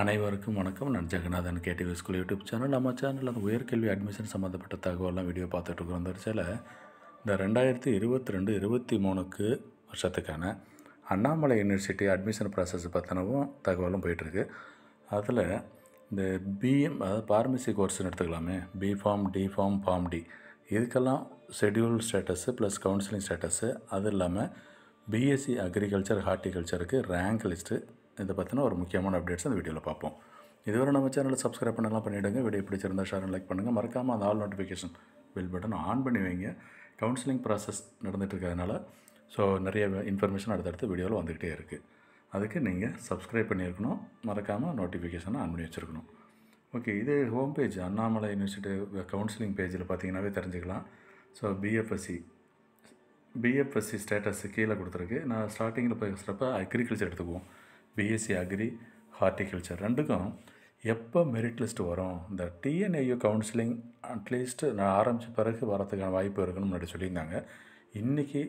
அனைவருக்கும் வணக்கம் நான் Jeganathan KTV school YouTube channel நம்ம சேனலில் அந்த உயர்கல்வி அட்மிஷன் சம்மந்தப்பட்ட தகவலாம் வீடியோ பார்த்துட்ருக்குறோம் இந்த சில இந்த ரெண்டாயிரத்தி இருபத்தி ரெண்டு இருபத்தி மூணுக்கு வருஷத்துக்கான அண்ணாமலை யூனிவர்சிட்டி அட்மிஷன் ப்ராசஸ் பற்றினவும் தகவலும் போயிட்டுருக்கு அதில் இந்த பிஎம் அதாவது ஃபார்மசி கோர்ஸ்னு எடுத்துக்கலாமே B pharm D pharm pharm D இதுக்கெல்லாம் schedule status plus counselling status அது இல்லாமல் பிஎஸ்சி அக்ரிகல்ச்சர் ஹார்டிகல்ச்சருக்கு ரேங்க் லிஸ்ட்டு இதை பற்றின ஒரு முக்கியமான அப்டேட்ஸ் அந்த வீடியோவில் பார்ப்போம் இதுவரை நம்ம சேனலில் சப்ஸ்கிரைப் பண்ணலாம் பண்ணிவிடுங்க வீடியோ பிடிச்சிருந்தால் ஷேர் லைக் பண்ணுங்கள் மறக்காமல் அந்த all notification bell button on பண்ணி வைங்க கவுன்சிலிங் ப்ராசஸ் நடந்துகிட்டு இருக்கிறதுனால ஸோ நிறைய இன்ஃபர்மேஷன் அடுத்தடுத்த வீடியோவில் வந்துக்கிட்டே இருக்குது அதுக்கு நீங்கள் சப்ஸ்கிரைப் பண்ணியிருக்கணும் மறக்காமல் நோட்டிஃபிகேஷனை ஆன் பண்ணி வச்சுருக்கணும் ஓகே இது home page Annamalai university counselling பேஜில் பார்த்தீங்கன்னாவே தெரிஞ்சுக்கலாம் ஸோ பிஎஃப்எஸ்சி பிஎஃப்எஸ்சி ஸ்டேட்டஸ் கீழே கொடுத்துருக்கு நான் ஸ்டார்டிங்கில் பேசுகிறப்ப அக்ரிகல்ச்சர் எடுத்துக்குவோம் பிஎஸ்சி அக்ரி ஹார்டிகல்ச்சர் ரெண்டுக்கும் எப்போ மெரிட் லிஸ்ட் வரும் இந்த டிஎன்ஐயு கவுன்சிலிங் அட்லீஸ்ட் நான் ஆரம்பித்த பிறகு வரதுக்கான வாய்ப்பு இருக்குன்னு முன்னாடி சொல்லியிருந்தாங்க இன்றைக்கி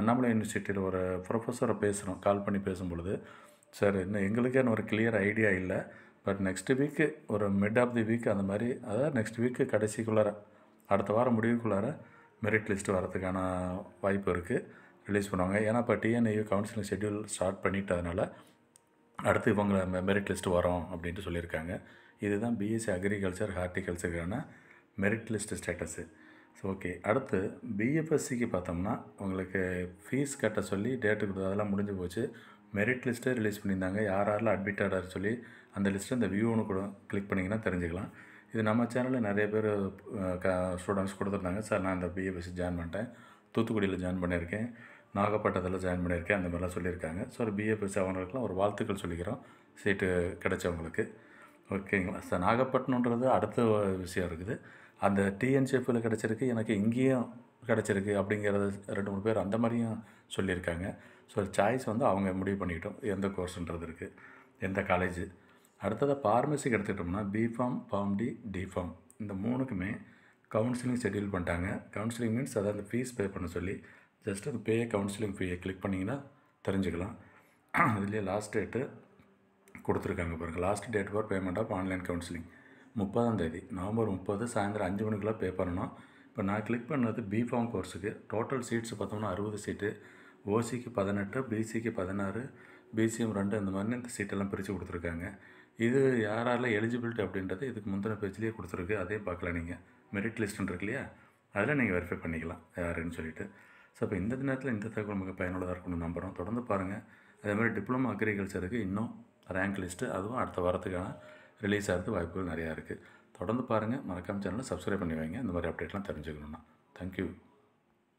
அண்ணாமலை யூனிவர்சிட்டியில் ஒரு ப்ரொஃபஸரை பேசுகிறோம் கால் பண்ணி பேசும்பொழுது சார் இன்னும் எங்களுக்கே ஒரு கிளியர் ஐடியா இல்லை பட் நெக்ஸ்ட் வீக்கு ஒரு மிட் ஆஃப் தி வீக் அந்த மாதிரி அதாவது நெக்ஸ்ட் வீக்கு கடைசிக்குள்ளார அடுத்த வாரம் முடிவுக்குள்ளார மெரிட் லிஸ்ட் வரதுக்கான வாய்ப்பு இருக்குது ரிலீஸ் பண்ணுவாங்க ஏன்னா இப்போ டிஎன்ஐயு கவுன்சிலிங் ஷெட்யூல் ஸ்டார்ட் பண்ணிட்டதுனால அடுத்து இவங்க மெரிட் லிஸ்ட் வரோம் அப்படின்ட்டு சொல்லியிருக்காங்க இதுதான் பிஎஸ்சி அக்ரிகல்ச்சர் ஹார்டிகல்ச்சருக்கான merit list status so okay அடுத்து பிஎஃப்எஸ்சிக்கு பார்த்தோம்னா உங்களுக்கு ஃபீஸ் கட்ட சொல்லி டேட்டுக்கு அதெல்லாம் முடிஞ்சு போச்சு மெரிட் லிஸ்ட்டே ரிலீஸ் பண்ணியிருந்தாங்க யார் யாரெல்லாம் அட்மிட் ஆடாரு சொல்லி அந்த லிஸ்ட்டு இந்த வியூனு கூட கிளிக் பண்ணிங்கன்னா தெரிஞ்சுக்கலாம் இது நம்ம சேனலில் நிறைய பேர் க ஸ்டூடெண்ட்ஸ் கொடுத்துருந்தாங்க சார் நான் இந்த பிஎஃப்எஸ்சி ஜாயின் பண்ணிட்டேன் தூத்துக்குடியில் ஜாயின் பண்ணியிருக்கேன் நாகப்பட்டத்தில் ஜாயின் பண்ணியிருக்கேன் அந்த மாதிரிலாம் சொல்லியிருக்காங்க ஸோ ஒரு பிஏ பிடிச்ச ஒரு வாழ்த்துக்கள் சொல்லிக்கிறோம் சீட்டு கிடைச்சவங்களுக்கு ஓகேங்களா சார் நாகப்பட்டினன்றது அடுத்த விஷயம் இருக்குது அந்த டிஎன்சிஎஃப்பில் கிடச்சிருக்கு எனக்கு இங்கேயும் கிடச்சிருக்கு அப்படிங்கிறது ரெண்டு மூணு பேர் அந்த மாதிரியும் சொல்லியிருக்காங்க ஸோ சாய்ஸ் வந்து அவங்க முடிவு பண்ணிக்கிட்டோம் எந்த கோர்ஸுன்றது இருக்குது எந்த காலேஜ் அடுத்ததாக ஃபார்மசிக்கு எடுத்துக்கிட்டோம்னா பிஃபார்ம் டி டிஃபார்ம் இந்த மூணுக்குமே கவுன்சிலிங் ஷெடியூல் பண்ணிட்டாங்க கவுன்சிலிங் மீன்ஸ் அதாவது ஃபீஸ் பே பண்ண சொல்லி ஜஸ்ட் அந்த பே கவுன்சிலிங் ஃபீயை கிளிக் பண்ணிங்கன்னா தெரிஞ்சுக்கலாம் அதுலேயே லாஸ்ட் டேட்டு கொடுத்துருக்காங்க பாருங்கள் last date for payment of online counselling முப்பதாம் தேதி நவம்பர் முப்பது சாயந்தரம் அஞ்சு மணிக்கெலாம் பே பண்ணணும் இப்போ நான் கிளிக் பண்ணது பிஃபார்ம் கோர்ஸுக்கு டோட்டல் சீட்ஸ் பார்த்தோம்னா அறுபது சீட்டு ஓசிக்கு பதினெட்டு பிசிக்கு பதினாறு பிசிஎம் ரெண்டு இந்த மாதிரி இந்த சீட்டெல்லாம் பிரித்து கொடுத்துருக்காங்க இது யாரால எலிஜிபிலிட்டி அப்படின்றது இதுக்கு முந்தின பேஜ்லேயே கொடுத்துருக்கு அதையும் பார்க்கலாம் நீங்கள் மெரிட் லிஸ்ட்டுன்னு இருக்கு இல்லையா அதில் நீங்கள் வெரிஃபை பண்ணிக்கலாம் யாருன்னு சொல்லிட்டு ஸோ இப்போ இந்த தினத்தில் இந்த தகவல் நமக்கு பயனுள்ளதாக இருக்கும்னு நம்புகிறோம் தொடர்ந்து பாருங்கள் அதே மாதிரி டிப்ளமோ அக்ரிகல்ச்சருக்கு இன்னும் ரேங்க் லிஸ்ட்டு அதுவும் அடுத்த வாரத்துக்கான ரிலீஸ் ஆகிறது வாய்ப்புகள் நிறையா இருக்குது தொடர்ந்து பாருங்கள் மறக்காம சேனலில் சப்ஸ்கிரைப் பண்ணி வைங்க இந்த மாதிரி அப்டேட்லாம் தெரிஞ்சுக்கணும்னா தேங்க்யூ